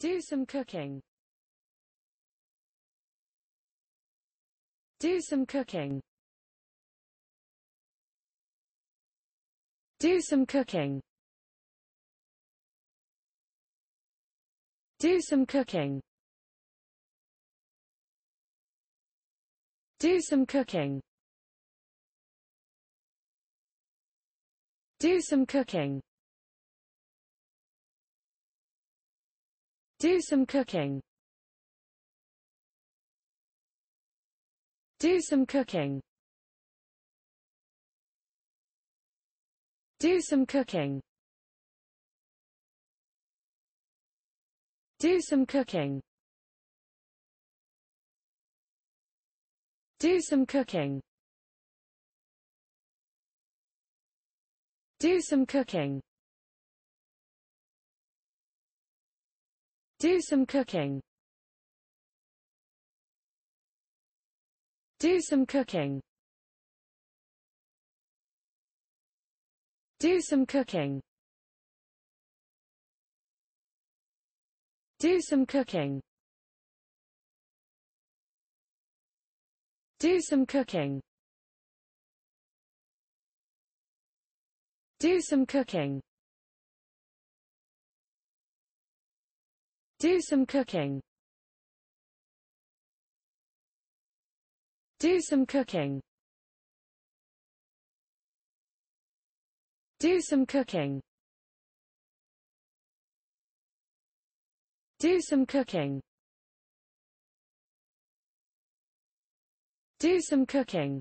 Do some cooking. Do some cooking. Do some cooking. Do some cooking. Do some cooking. Do some cooking. Do some cooking. Do some cooking. Do some cooking. Do some cooking. Do some cooking. Do some cooking. Do some cooking. Do some cooking. Do some cooking. Do some cooking. Do some cooking. Do some cooking. Do some cooking. Do some cooking. Do some cooking. Do some cooking. Do some cooking.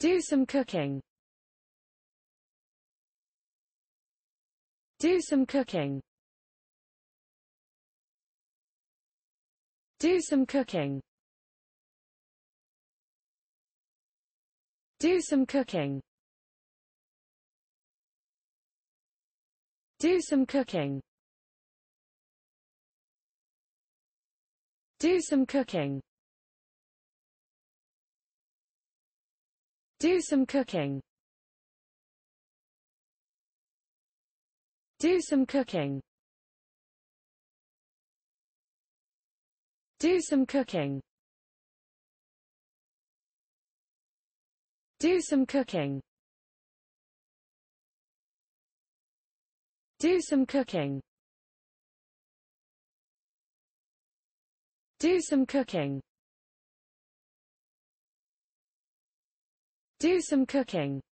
Do some cooking. Do some cooking. Do some cooking. Do some cooking. Do some cooking. Do some cooking. Do some cooking. Do some cooking. Do some cooking. Do some cooking. Do some cooking. Do some cooking. Do some cooking.